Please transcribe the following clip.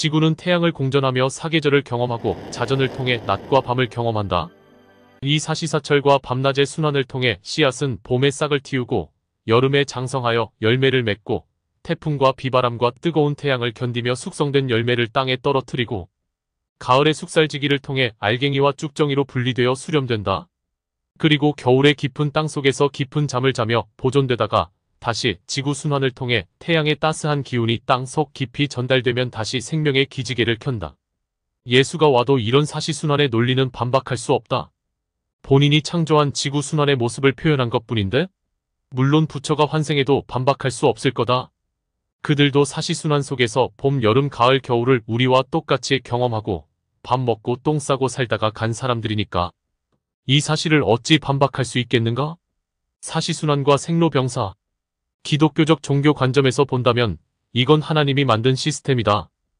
지구는 태양을 공전하며 사계절을 경험하고 자전을 통해 낮과 밤을 경험한다. 이 사시사철과 밤낮의 순환을 통해 씨앗은 봄에 싹을 틔우고 여름에 장성하여 열매를 맺고 태풍과 비바람과 뜨거운 태양을 견디며 숙성된 열매를 땅에 떨어뜨리고 가을의 숙살지기를 통해 알갱이와 쭉정이로 분리되어 수렴된다. 그리고 겨울의 깊은 땅속에서 깊은 잠을 자며 보존되다가 다시 지구 순환을 통해 태양의 따스한 기운이 땅 속 깊이 전달되면 다시 생명의 기지개를 켠다. 예수가 와도 이런 사시순환의 논리는 반박할 수 없다. 본인이 창조한 지구 순환의 모습을 표현한 것뿐인데 물론 부처가 환생해도 반박할 수 없을 거다. 그들도 사시순환 속에서 봄, 여름, 가을, 겨울을 우리와 똑같이 경험하고 밥 먹고 똥 싸고 살다가 간 사람들이니까 이 사실을 어찌 반박할 수 있겠는가? 사시순환과 생로병사, 기독교적 종교 관점에서 본다면 이건 하나님이 만든 시스템이다.